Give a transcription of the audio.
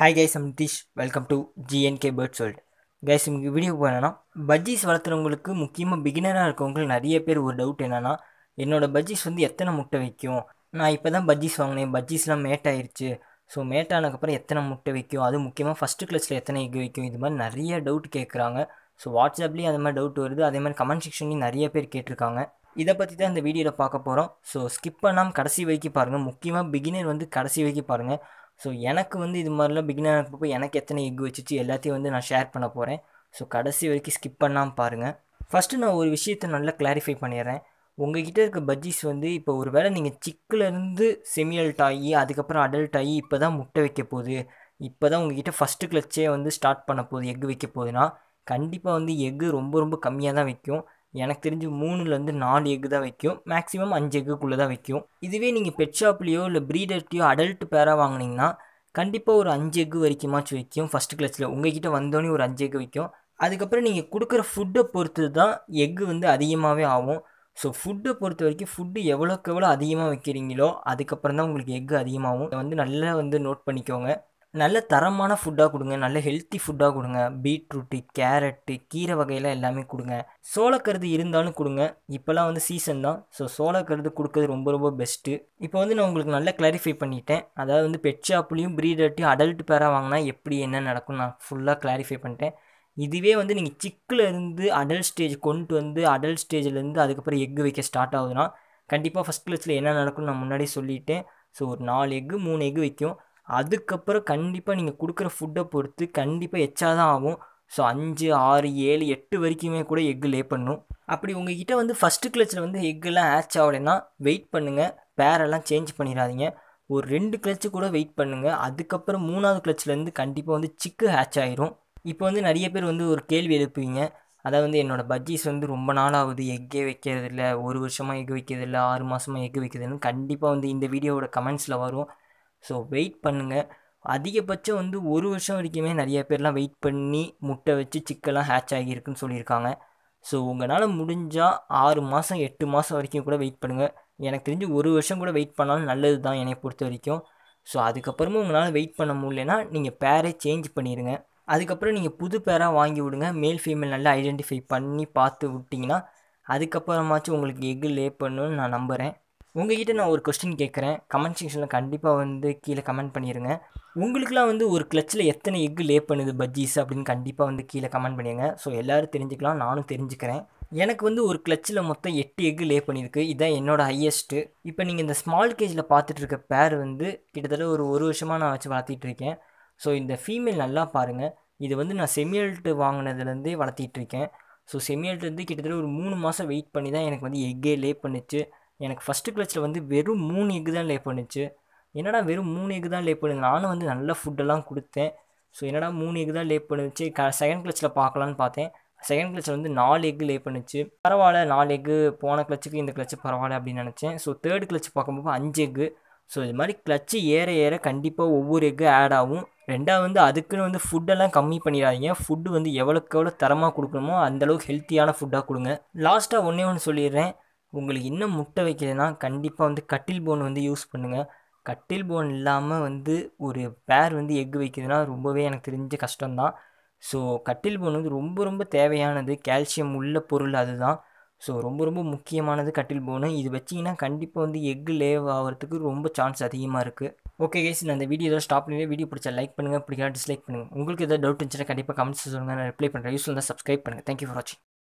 hi guys am Nitish welcome to GNK birds world guys உங்களுக்கு video போனேன்னா budgies வளர்த்துறவங்களுக்கு முக்கியமாக பிகினராக இருக்கவங்களுக்கு நிறைய பேர் ஒரு டவுட் என்னென்னா என்னோடய பஜ்ஜீஸ் வந்து எத்தனை முட்டை வைக்கும் நான் இப்போ தான் பஜ்ஜீஸ் வாங்கினேன் பஜ்ஜீஸ்லாம் மேட்டாயிருச்சு ஸோ மேட்டானதுக்கப்புறம் எத்தனை முட்டை வைக்கும் அது முக்கியமாக ஃபஸ்ட்டு கிளாஸில் எத்தனை எக் வைக்கும் இது மாதிரி நிறைய டவுட் கேட்குறாங்க ஸோ வாட்ஸ்அப்லேயும் அது மாதிரி டவுட் வருது அதே மாதிரி கமெண்ட் செக்ஷன்லேயும் நிறைய பேர் கேட்டிருக்காங்க இதை பற்றி தான் இந்த வீடியோவில் பார்க்க போகிறோம் ஸோ ஸ்கிப் பண்ணாமல் கடைசி வரைக்கும் பாருங்கள் முக்கியமாக பிகினர் வந்து கடைசி வரைக்கும் பாருங்கள் ஸோ எனக்கு வந்து இது மாதிரிலாம் பிகினர் ஆகிறப்போ எனக்கு எத்தனை எக் வச்சுச்சு எல்லாத்தையும் வந்து நான் ஷேர் பண்ண போகிறேன் ஸோ கடைசி வரைக்கும் ஸ்கிப் பண்ணாமல் பாருங்கள் ஃபஸ்ட்டு நான் ஒரு விஷயத்த நல்லா கிளாரிஃபை பண்ணிடுறேன் கிட்டே இருக்க பஜ்ஜிஸ் வந்து இப்போ ஒரு வேளை நீங்கள் சிக்கிலேருந்து செமியல்ட் ஆகி அதுக்கப்புறம் அடல்ட் ஆகி இப்போ தான் முட்டை வைக்க போகுது இப்போ தான் உங்ககிட்ட ஃபஸ்ட்டு கிளச்சே வந்து ஸ்டார்ட் பண்ண போகுது எக் வைக்க போகுதுன்னா கண்டிப்பாக வந்து எக்கு ரொம்ப ரொம்ப கம்மியாக தான் வைக்கும் எனக்கு தெரிஞ்சு மூணுலேருந்து நாலு எக்கு தான் வைக்கும் மேக்ஸிமம் அஞ்சு எக்குக்குள்ளே தான் வைக்கும் இதுவே நீங்கள் பெட் ஷாப்லேயோ இல்லை ப்ரீடர்ட்லேயோ அடல்ட் பேராக வாங்கினீங்கன்னா கண்டிப்பாக ஒரு அஞ்சு எக்கு வரைக்குமாச்சும் வைக்கும் ஃபஸ்ட் கிளாஸில் கிட்டே வந்தோடனே ஒரு அஞ்சு எக்கு வைக்கும் அதுக்கப்புறம் நீங்கள் கொடுக்குற ஃபுட்டை பொறுத்து தான் எக்கு வந்து அதிகமாகவே ஆகும் ஸோ ஃபுட்டை பொறுத்த வரைக்கும் ஃபுட்டு எவ்வளோக்கு எவ்வளோ அதிகமாக வைக்கிறீங்களோ அதுக்கப்புறம் தான் உங்களுக்கு எக்கு அதிகமாகும் வந்து நல்லா வந்து நோட் பண்ணிக்கோங்க நல்ல தரமான ஃபுட்டாக கொடுங்க நல்ல ஹெல்த்தி ஃபுட்டாக கொடுங்க பீட்ரூட்டு கேரட்டு கீரை வகையெல்லாம் எல்லாமே கொடுங்க சோளக்கருது இருந்தாலும் கொடுங்க இப்போல்லாம் வந்து சீசன் தான் ஸோ சோளக்கருது கொடுக்கறது ரொம்ப ரொம்ப பெஸ்ட்டு இப்போ வந்து நான் உங்களுக்கு நல்லா கிளாரிஃபை பண்ணிட்டேன் அதாவது வந்து பெட் ப்ரீடர்ட்டையும் அடல்ட் பேராக வாங்கினா எப்படி என்ன நடக்கும் நான் ஃபுல்லாக கிளாரிஃபை பண்ணிட்டேன் இதுவே வந்து நீங்கள் சிக்கிலேருந்து அடல்ட் ஸ்டேஜ் கொண்டு வந்து அடல்ட் ஸ்டேஜ்லேருந்து அதுக்கப்புறம் எக் வைக்க ஸ்டார்ட் ஆகுதுன்னா கண்டிப்பாக ஃபஸ்ட் கிளாஸில் என்ன நடக்கும்னு நான் முன்னாடியே சொல்லிட்டேன் ஸோ ஒரு நாலு எக்கு மூணு எக் வைக்கும் அதுக்கப்புறம் கண்டிப்பாக நீங்கள் கொடுக்குற ஃபுட்டை பொறுத்து கண்டிப்பாக எச்சா தான் ஆகும் ஸோ அஞ்சு ஆறு ஏழு எட்டு வரைக்குமே கூட எக்கு லே பண்ணும் அப்படி உங்ககிட்ட வந்து ஃபஸ்ட்டு கிளச்சில் வந்து எக்கெல்லாம் ஆச் ஆகலைன்னா வெயிட் பண்ணுங்கள் பேரெல்லாம் சேஞ்ச் பண்ணிடாதீங்க ஒரு ரெண்டு கிளச்சு கூட வெயிட் பண்ணுங்கள் அதுக்கப்புறம் மூணாவது கிளச்சிலேருந்து கண்டிப்பாக வந்து சிக்கு ஹேச் ஆகிரும் இப்போ வந்து நிறைய பேர் வந்து ஒரு கேள்வி எழுப்புவீங்க அதாவது வந்து என்னோடய பஜ்ஜிஸ் வந்து ரொம்ப நாள் ஆகுது எக்கே வைக்கிறதில்ல ஒரு வருஷமாக எக் வைக்கிறதில்ல ஆறு மாதமாக எக் வைக்கிறதுன்னு கண்டிப்பாக வந்து இந்த வீடியோவோட கமெண்ட்ஸில் வரும் ஸோ வெயிட் பண்ணுங்கள் அதிகபட்சம் வந்து ஒரு வருஷம் வரைக்குமே நிறைய பேர்லாம் வெயிட் பண்ணி முட்டை வச்சு சிக்கெல்லாம் ஹேச் ஆகியிருக்குன்னு சொல்லியிருக்காங்க ஸோ உங்களால் முடிஞ்சால் ஆறு மாதம் எட்டு மாதம் வரைக்கும் கூட வெயிட் பண்ணுங்கள் எனக்கு தெரிஞ்சு ஒரு வருஷம் கூட வெயிட் பண்ணாலும் நல்லது தான் என்னை பொறுத்த வரைக்கும் ஸோ அதுக்கப்புறமும் உங்களால் வெயிட் பண்ண முடியலனா நீங்கள் பேரை சேஞ்ச் பண்ணிடுங்க அதுக்கப்புறம் நீங்கள் புது பேராக வாங்கி விடுங்க மேல் ஃபீமேல் நல்லா ஐடென்டிஃபை பண்ணி பார்த்து விட்டிங்கன்னா அதுக்கப்புறமாச்சும் உங்களுக்கு எக் லே பண்ணணும்னு நான் நம்புகிறேன் உங்ககிட்ட நான் ஒரு கொஸ்டின் கேட்குறேன் கமெண்ட் செக்ஷனில் கண்டிப்பாக வந்து கீழே கமெண்ட் பண்ணிடுங்க உங்களுக்குலாம் வந்து ஒரு கிளச்சில் எத்தனை எக்கு லே பண்ணுது பஜ்ஜீஸ் அப்படின்னு கண்டிப்பாக வந்து கீழே கமெண்ட் பண்ணிடுங்க ஸோ எல்லோரும் தெரிஞ்சுக்கலாம் நானும் தெரிஞ்சுக்கிறேன் எனக்கு வந்து ஒரு கிளச்சில் மொத்தம் எட்டு எக்கு லே பண்ணியிருக்கு இதுதான் என்னோடய ஹையஸ்ட்டு இப்போ நீங்கள் இந்த ஸ்மால் கேஜில் பார்த்துட்டு இருக்க பேர் வந்து கிட்டத்தட்ட ஒரு ஒரு வருஷமாக நான் வச்சு வளர்த்திட்டு இருக்கேன் ஸோ இந்த ஃபீமேல் நல்லா பாருங்கள் இது வந்து நான் செமியல்ட்டு வாங்கினதுலேருந்தே வளர்த்திட்டு இருக்கேன் ஸோ செமியல்ட்டு வந்து கிட்டத்தட்ட ஒரு மூணு மாதம் வெயிட் பண்ணி தான் எனக்கு வந்து எக்கே லே பண்ணிச்சு எனக்கு ஃபஸ்ட்டு கிளச்சில் வந்து வெறும் மூணு எக்கு தான் லே பண்ணுச்சு என்னடா வெறும் மூணு எக்கு தான் லே பண்ணுது நானும் வந்து நல்ல ஃபுட்டெல்லாம் கொடுத்தேன் ஸோ என்னடா மூணு எக்கு தான் லே பண்ணுச்சு க செகண்ட் கிளச்சில் பார்க்கலான்னு பார்த்தேன் செகண்ட் கிளச்சில் வந்து நாலு எக்கு லே பண்ணுச்சு பரவாயில்ல நாலு எக்கு போன கிளச்சுக்கு இந்த கிளச்சு பரவாயில்ல அப்படின்னு நினச்சேன் ஸோ தேர்டு கிளச்சு பார்க்கும்போது அஞ்சு எக்கு ஸோ இது மாதிரி கிளச்சு ஏற ஏற கண்டிப்பாக ஒவ்வொரு எக்கு ஆட் ஆகும் ரெண்டாவது வந்து அதுக்குன்னு வந்து ஃபுட்டெல்லாம் கம்மி பண்ணிடாதீங்க ஃபுட்டு வந்து எவ்வளோக்கு எவ்வளோ தரமாக கொடுக்கணுமோ அந்தளவுக்கு ஹெல்த்தியான ஃபுட்டாக கொடுங்க லாஸ்ட்டாக ஒன்றே ஒன்று சொல்லிடுறேன் உங்களுக்கு இன்னும் முட்டை வைக்கலைன்னா கண்டிப்பாக வந்து கட்டில் போன் வந்து யூஸ் பண்ணுங்கள் கட்டில் போன் இல்லாமல் வந்து ஒரு பேர் வந்து எக் வைக்கிறதுனா ரொம்பவே எனக்கு தெரிஞ்ச கஷ்டம்தான் ஸோ கட்டில் போன் வந்து ரொம்ப ரொம்ப தேவையானது கால்சியம் உள்ள பொருள் அதுதான் ஸோ ரொம்ப ரொம்ப முக்கியமானது கட்டில் போனு இது வச்சிங்கன்னா கண்டிப்பாக வந்து எக்கு லேவ் ஆகிறதுக்கு ரொம்ப சான்ஸ் அதிகமாக இருக்குது ஓகே கேஸ் நான் இந்த வீடியோ ஏதாவது ஸ்டாப் பண்ணி வீடியோ பிடிச்சா லைக் பண்ணுங்கள் பிடிக்கலாம் டிஸ்லைக் பண்ணுங்கள் உங்களுக்கு ஏதாவது டவுட் இருந்துச்சுன்னா கண்டிப்பாக கமெண்ட்ஸ் சொல்லுங்கள் நான் ரிப்ளை பண்ணுறேன் யூஸ் தான் சப்ஸ்கிரைப் பண்ணுங்கள் தேங்க்யூ ஃபார் வாட்சிங்